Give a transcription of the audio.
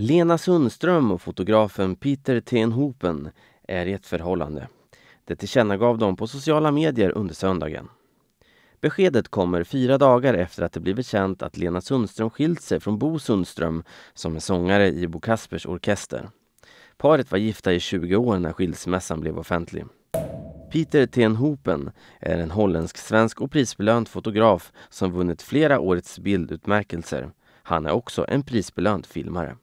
Lena Sundström och fotografen Peter Tenhopen är i ett förhållande. Det tillkännagav de på sociala medier under söndagen. Beskedet kommer fyra dagar efter att det blivit känt att Lena Sundström skilt sig från Bo Sundström som är sångare i Bo Kaspers orkester. Paret var gifta i 20 år när skilsmässan blev offentlig. Peter Tenhopen är en holländsk-svensk och prisbelönt fotograf som vunnit flera årets bildutmärkelser. Han är också en prisbelönt filmare.